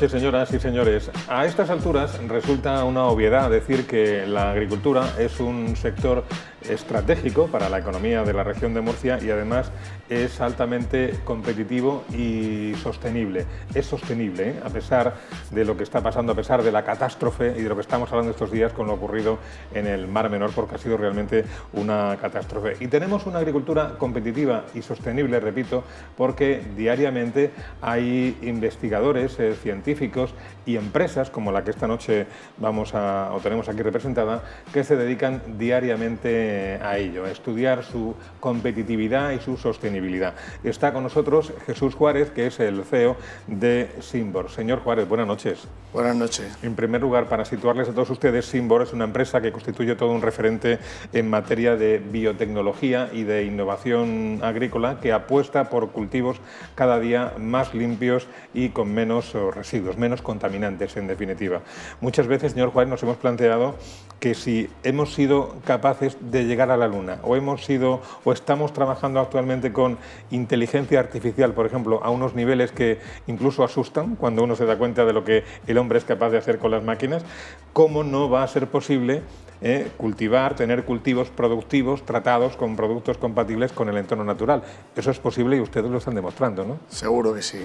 Sí, señoras y señores. A estas alturas resulta una obviedad decir que la agricultura es un sector estratégico para la economía de la región de Murcia y además es altamente competitivo y sostenible. Es sostenible, ¿eh? a pesar de lo que está pasando, a pesar de la catástrofe y de lo que estamos hablando estos días con lo ocurrido en el Mar Menor, porque ha sido realmente una catástrofe. Y tenemos una agricultura competitiva y sostenible, repito, porque diariamente hay investigadores, eh, científicos, y empresas como la que esta noche vamos a, o tenemos aquí representada, que se dedican diariamente a ello, a estudiar su competitividad y su sostenibilidad. Está con nosotros Jesús Juárez, que es el CEO de Simbor. Señor Juárez, buenas noches. Buenas noches. En primer lugar, para situarles a todos ustedes, Simbor es una empresa que constituye todo un referente en materia de biotecnología y de innovación agrícola que apuesta por cultivos cada día más limpios y con menos residuos menos contaminantes en definitiva. Muchas veces, señor Juárez, nos hemos planteado que si hemos sido capaces de llegar a la Luna o hemos sido o estamos trabajando actualmente con inteligencia artificial, por ejemplo, a unos niveles que incluso asustan cuando uno se da cuenta de lo que el hombre es capaz de hacer con las máquinas, ¿cómo no va a ser posible eh, cultivar, tener cultivos productivos tratados con productos compatibles con el entorno natural? Eso es posible y ustedes lo están demostrando, ¿no? Seguro que sí.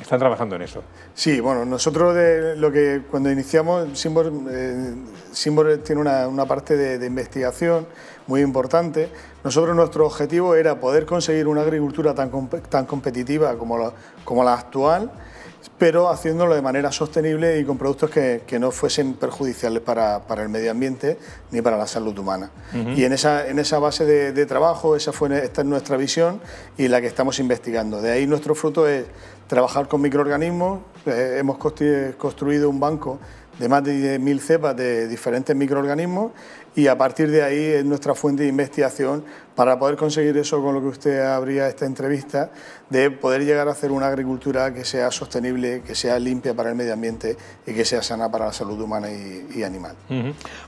Están trabajando en eso. Sí, bueno, nosotros lo que cuando iniciamos, Simbor, eh, tiene una, parte de, investigación muy importante. Nosotros nuestro objetivo era poder conseguir una agricultura tan, competitiva como la, como la actual pero haciéndolo de manera sostenible y con productos que, no fuesen perjudiciales para, el medio ambiente ni para la salud humana. Y en esa, en esa base de, trabajo, esa fue, esta es nuestra visión y la que estamos investigando. De ahí nuestro fruto es trabajar con microorganismos, eh, hemos construido un banco de más de 10.000 cepas de diferentes microorganismos y a partir de ahí es nuestra fuente de investigación para poder conseguir eso con lo que usted abría esta entrevista, de poder llegar a hacer una agricultura que sea sostenible, que sea limpia para el medio ambiente y que sea sana para la salud humana y, animal.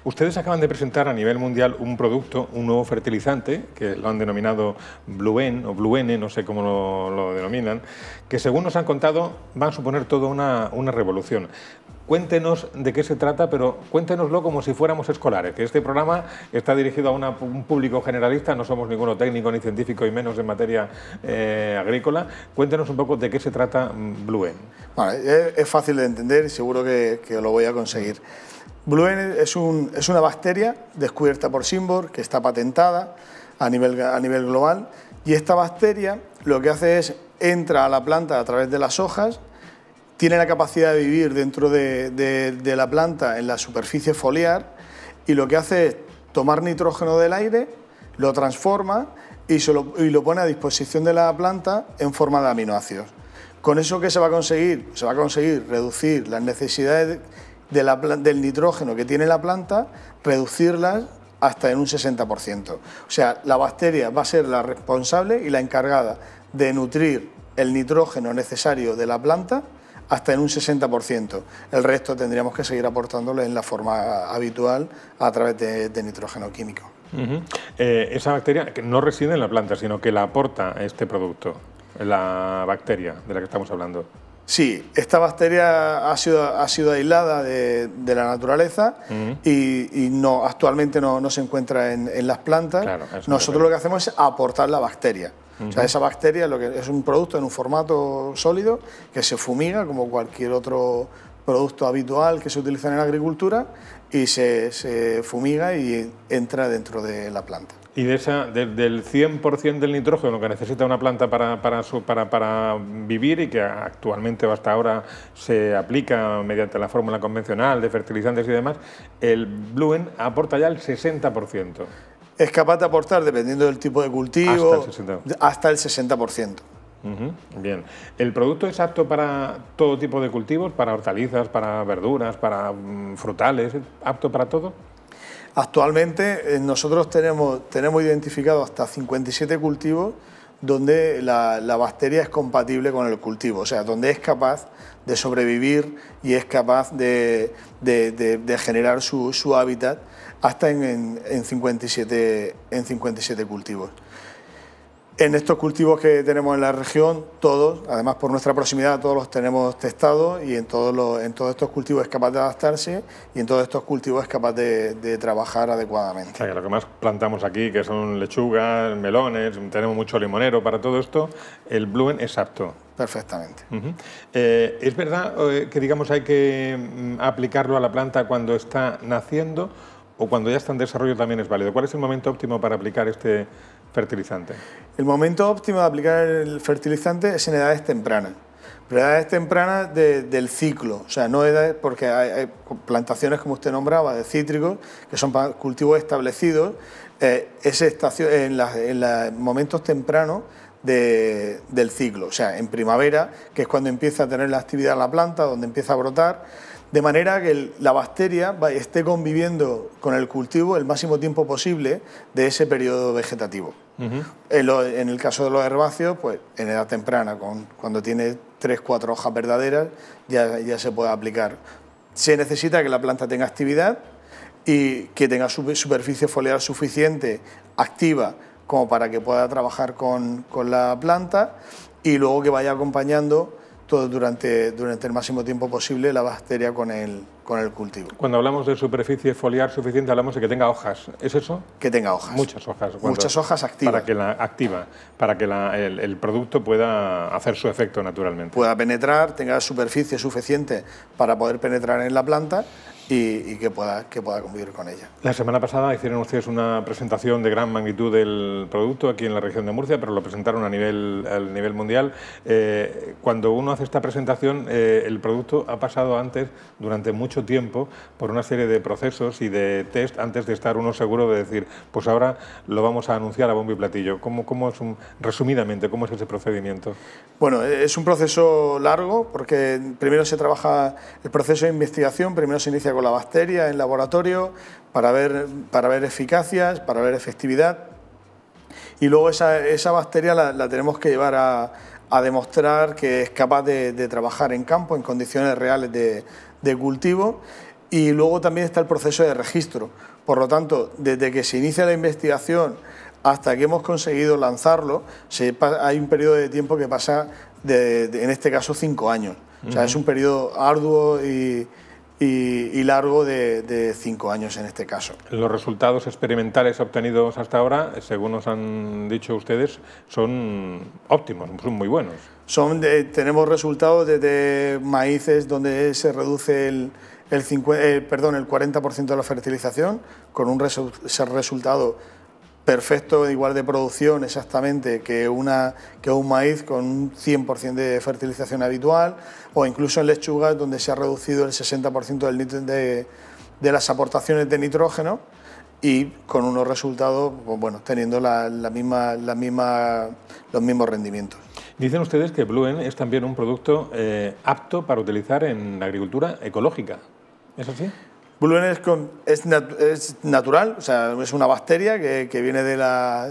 Ustedes acaban de presentar a nivel mundial un producto, un nuevo fertilizante, que lo han denominado Bluen o Bluene, no sé cómo lo, denominan, que según nos han contado va a suponer toda una, una revolución. Cuéntenos de qué se trata, pero cuéntenoslo como si fuéramos escolares, que este programa está dirigido a un público generalista, no somos ninguno técnico ni científico y menos en materia eh, agrícola. Cuéntenos un poco de qué se trata mm, Bluen. Bueno, es, fácil de entender y seguro que, lo voy a conseguir. Bluen es, es una bacteria descubierta por Simbor que está patentada a nivel, a nivel global y esta bacteria lo que hace es entra a la planta a través de las hojas, tiene la capacidad de vivir dentro de, de, la planta en la superficie foliar y lo que hace es tomar nitrógeno del aire, lo transforma y, lo, pone a disposición de la planta en forma de aminoácidos. Con eso ¿qué se va a conseguir, se va a conseguir reducir las necesidades del nitrógeno que tiene la planta, reducirlas hasta en un 60%. O sea, la bacteria va a ser la responsable y la encargada de nutrir el nitrógeno necesario de la planta hasta en un 60%. El resto tendríamos que seguir aportándole en la forma habitual a través de, nitrógeno químico. Eh, esa bacteria no reside en la planta, sino que la aporta este producto, la bacteria de la que estamos hablando. Sí, esta bacteria ha sido, ha sido aislada de, la naturaleza y, no, actualmente no, se encuentra en, las plantas. Nosotros lo que hacemos es aportar la bacteria esa bacteria lo que es un producto en un formato sólido que se fumiga como cualquier otro producto habitual que se utiliza en la agricultura y se, fumiga y entra dentro de la planta. ¿Y de esa, del 100% del nitrógeno que necesita una planta para, para, para, vivir y que actualmente o hasta ahora se aplica mediante la fórmula convencional de fertilizantes y demás, el Bluen aporta ya el 60%? es capaz de aportar, dependiendo del tipo de cultivo, hasta el 60%. Bien. ¿El producto es apto para todo tipo de cultivos? ¿Para hortalizas, para verduras, para mm, frutales? ¿Apto para todo? Actualmente eh, nosotros tenemos, tenemos identificado hasta 57 cultivos donde la, bacteria es compatible con el cultivo, o sea, donde es capaz de sobrevivir y es capaz de, generar su, hábitat hasta en 57 cultivos. En estos cultivos que tenemos en la región, todos, además por nuestra proximidad, todos los tenemos testados y en todos, los, en todos estos cultivos es capaz de adaptarse y en todos estos cultivos es capaz de, trabajar adecuadamente. lo que más plantamos aquí, que son lechugas, melones, tenemos mucho limonero para todo esto, el blumen es apto. Perfectamente. Eh, ¿Es verdad eh, que digamos hay que mm, aplicarlo a la planta cuando está naciendo o cuando ya está en desarrollo también es válido? ¿Cuál es el momento óptimo para aplicar este el momento óptimo de aplicar el fertilizante es en edades tempranas. Pero edades tempranas del ciclo, o sea, no edades, porque hay, plantaciones como usted nombraba de cítricos, que son cultivos establecidos, eh, estación, en, los momentos tempranos del ciclo, o sea, en primavera, que es cuando empieza a tener la actividad en la planta, donde empieza a brotar, de manera que la bacteria esté conviviendo con el cultivo el máximo tiempo posible de ese periodo vegetativo. en, el caso de los herbáceos, pues en edad temprana, con, cuando tiene tres, cuatro hojas verdaderas, ya, ya se puede aplicar. Se necesita que la planta tenga actividad y que tenga superficie foliar suficiente, activa, como para que pueda trabajar con, la planta y luego que vaya acompañando todo durante, durante el máximo tiempo posible la bacteria con el, con el cultivo. Cuando hablamos de superficie foliar suficiente, hablamos de que tenga hojas. ¿Es eso? Que tenga hojas. Muchas hojas. Muchas hojas activas. Para que la activa, para que el, producto pueda hacer su efecto naturalmente. Pueda penetrar, tenga superficie suficiente para poder penetrar en la planta y, que, pueda, que pueda convivir con ella. La semana pasada hicieron ustedes una presentación de gran magnitud del producto aquí en la región de Murcia, pero lo presentaron a nivel, a nivel mundial. Eh, cuando uno hace esta presentación, eh, el producto ha pasado antes durante mucho tiempo por una serie de procesos y de test antes de estar uno seguro de decir, pues ahora lo vamos a anunciar a bombo y platillo. ¿Cómo, cómo es resumidamente, cómo es ese procedimiento? Bueno, eh, es un proceso largo porque primero se trabaja el proceso de investigación, primero se inicia con la bacteria en laboratorio para ver, para ver eficacias, para ver efectividad. Y luego esa, esa bacteria la, tenemos que llevar a, demostrar que es capaz de, de, trabajar en campo en condiciones reales de, de cultivo y luego también está el proceso de registro. Por lo tanto, desde que se inicia la investigación hasta que hemos conseguido lanzarlo, hay un periodo de tiempo que pasa, de, en este caso, cinco años. O sea, es un periodo arduo y, largo de, cinco años en este caso. Los resultados experimentales obtenidos hasta ahora, según nos han dicho ustedes, son óptimos, son muy buenos tenemos resultados desde maíces donde se reduce el, 40% eh, de la fertilización, con un resultado perfecto, igual de producción exactamente que, una, que un maíz con un 100% de fertilización habitual, o incluso en lechugas donde se ha reducido el 60% de, las aportaciones de nitrógeno y con unos resultados, pues teniendo la, los mismos rendimientos. Dicen ustedes que Bluen es también un producto eh, apto para utilizar en la agricultura ecológica. ¿Es así? Bluen es, con, es, natural, o sea, es una bacteria que, viene de la.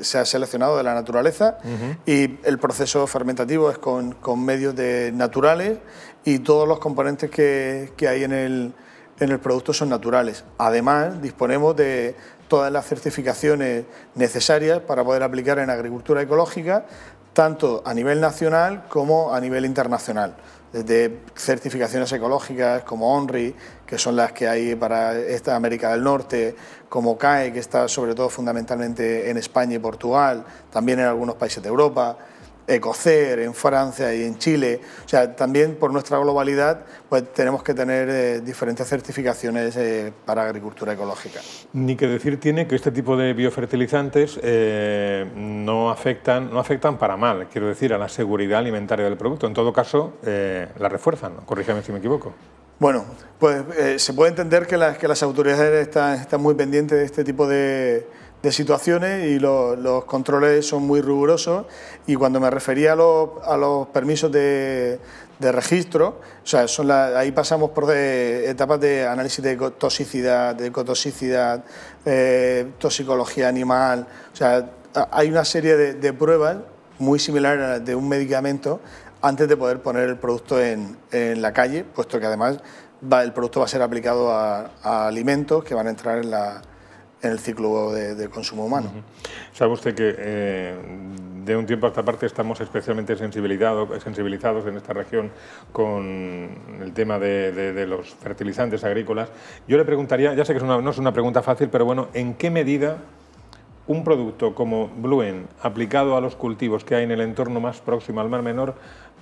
se ha seleccionado de la naturaleza y el proceso fermentativo es con, con, medios naturales y todos los componentes que, que hay en el, en el producto son naturales. Además, disponemos de todas las certificaciones necesarias para poder aplicar en agricultura ecológica, tanto a nivel nacional como a nivel internacional, desde certificaciones ecológicas como ONRI, que son las que hay para esta América del Norte, como CAE, que está sobre todo fundamentalmente en España y Portugal, también en algunos países de Europa, Ecocer en Francia y en Chile. O sea, también por nuestra globalidad, pues tenemos que tener eh, diferentes certificaciones eh, para agricultura ecológica. Ni que decir tiene que este tipo de biofertilizantes eh, no, afectan, no afectan para mal, quiero decir, a la seguridad alimentaria del producto. En todo caso, la refuerzan, corrígame si me equivoco. Bueno, pues se puede entender que las, que las autoridades están muy pendientes de este tipo de de situaciones y los, controles son muy rigurosos y cuando me refería a los, permisos de, registro, o sea, son ahí pasamos por etapas de análisis de toxicidad, de ecotoxicidad, eh, toxicología animal, o sea, hay una serie de, pruebas muy similares a las de un medicamento antes de poder poner el producto en, la calle, puesto que además va, el producto va a ser aplicado a alimentos que van a entrar en la, en el ciclo de, consumo humano. Sabe usted que eh, de un tiempo a esta parte estamos especialmente sensibilizados, en esta región con el tema de, los fertilizantes agrícolas. Yo le preguntaría, ya sé que no es una pregunta fácil, pero bueno, ¿en qué medida un producto como Bluen aplicado a los cultivos que hay en el entorno más próximo al mar menor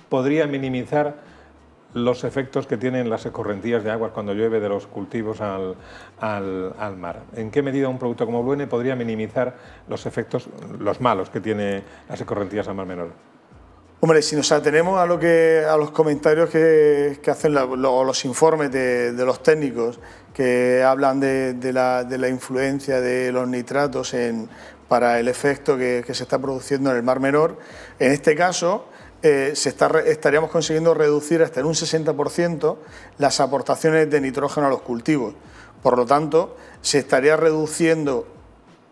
podría minimizar los efectos que tienen las escorrentías de aguas cuando llueve de los cultivos al, mar. ¿En qué medida un producto como Bluene podría minimizar los efectos, los malos que tiene las escorrentías al mar menor? Hombre, si nos atenemos a, lo que, a los comentarios que, hacen los informes de, los técnicos que hablan de, la, influencia de los nitratos para el efecto que se está produciendo en el mar menor, en este caso eh, se estaríamos consiguiendo reducir hasta en un 60% las aportaciones de nitrógeno a los cultivos. Por lo tanto, se estaría reduciendo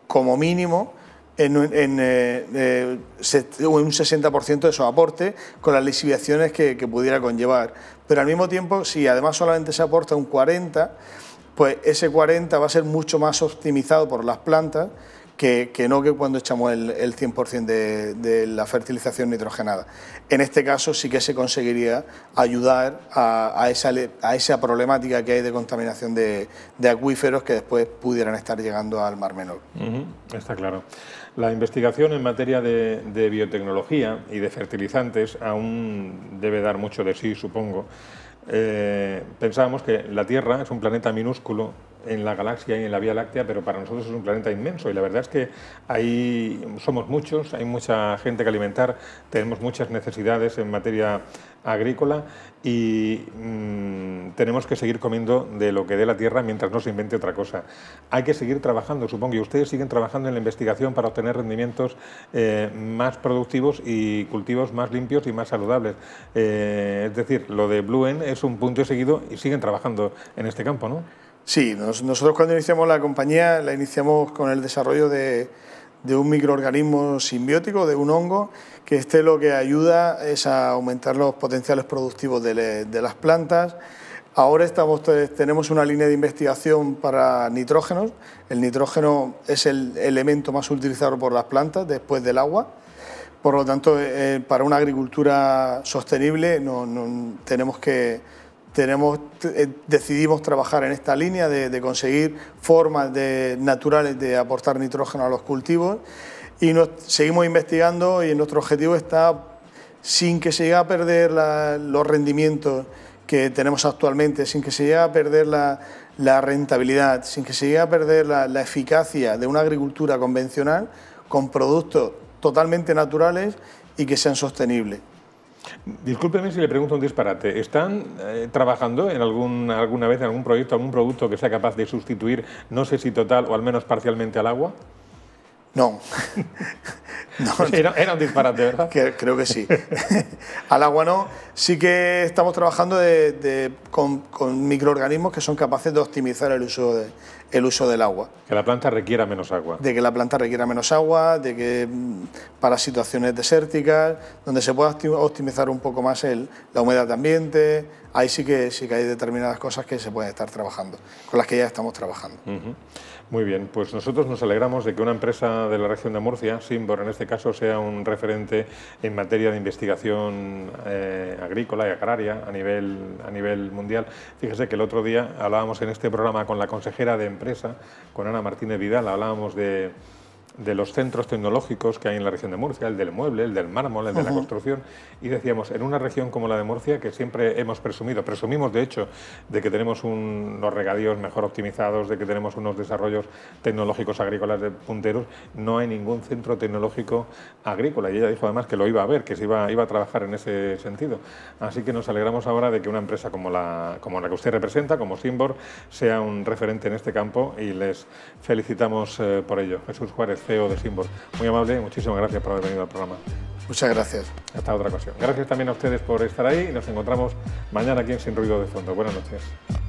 como mínimo en, un 60% eh, eh, de esos aportes con las lesiviaciones que, pudiera conllevar. Pero al mismo tiempo, si además solamente se aporta un 40%, pues ese 40 va a ser mucho más optimizado por las plantas que, no que cuando echamos el, el 100% de, de, la fertilización nitrogenada. En este caso sí que se conseguiría ayudar a, esa, a esa, problemática que hay de contaminación de, de, acuíferos que después pudieran estar llegando al Mar Menor. está claro. La investigación en materia de, biotecnología y de fertilizantes aún debe dar mucho de sí, supongo. Eh, pensábamos que la Tierra es un planeta minúsculo en la galaxia y en la Vía Láctea, pero para nosotros es un planeta inmenso y la verdad es que ahí somos muchos, hay mucha gente que alimentar, tenemos muchas necesidades en materia agrícola y mm, tenemos que seguir comiendo de lo que dé la tierra mientras no se invente otra cosa. Hay que seguir trabajando, supongo, y ustedes siguen trabajando en la investigación para obtener rendimientos eh, más productivos y cultivos más limpios y más saludables. Eh, es decir, lo de Bluen es un punto seguido y siguen trabajando en este campo, ¿no? Sí, nosotros cuando iniciamos la compañía la iniciamos con el desarrollo de, un microorganismo simbiótico, de un hongo, que este lo que ayuda es a aumentar los potenciales productivos de, las plantas. Ahora estamos, tenemos una línea de investigación para nitrógenos. El nitrógeno es el elemento más utilizado por las plantas después del agua. Por lo tanto, eh, eh, para una agricultura sostenible no, tenemos que eh, decidimos trabajar en esta línea de, conseguir formas de, naturales de aportar nitrógeno a los cultivos y seguimos investigando y nuestro objetivo está, sin que se llegue a perder los rendimientos que tenemos actualmente, sin que se llegue a perder la, rentabilidad, sin que se llegue a perder la eficacia de una agricultura convencional con productos totalmente naturales y que sean sostenibles. Disculpenme si le pregunto un disparate. ¿Están eh, trabajando en algún, alguna vez en algún proyecto, algún producto que sea capaz de sustituir, no sé si total o al menos parcialmente al agua? No. No, era, un disparate, ¿verdad? Que, creo que sí. Al agua no. Sí que estamos trabajando con, microorganismos que son capaces de optimizar el uso, de, el uso del agua. Que la planta requiera menos agua. De que la planta requiera menos agua, de que mm, para situaciones desérticas, donde se pueda optimizar un poco más el, la humedad de ambiente, ahí sí que, sí que hay determinadas cosas que se pueden estar trabajando, con las que ya estamos trabajando. Muy bien, pues nosotros nos alegramos de que una empresa de la región de Murcia, Simbor en este este caso sea un referente en materia de investigación eh, agrícola y agraria a nivel, a nivel mundial. Fíjese que el otro día hablábamos en este programa con la consejera de empresa, con Ana Martínez Vidal, hablábamos de de los centros tecnológicos que hay en la región de Murcia, el del mueble, el del mármol, el de la construcción, y decíamos, en una región como la de Murcia, que siempre hemos presumido, presumimos de hecho de que tenemos unos regadíos mejor optimizados, de que tenemos unos desarrollos tecnológicos agrícolas de punteros, no hay ningún centro tecnológico agrícola. Y ella dijo además que lo iba a ver, que se iba, iba a trabajar en ese sentido. Así que nos alegramos ahora de que una empresa como la, como la que usted representa, como Simbor, sea un referente en este campo y les felicitamos eh, por ello. Jesús Juárez, CEO de Simbol. Muy amable, muchísimas gracias por haber venido al programa. Muchas gracias. Hasta otra ocasión. Gracias también a ustedes por estar ahí y nos encontramos mañana aquí en Sin Ruido de Fondo. Buenas noches.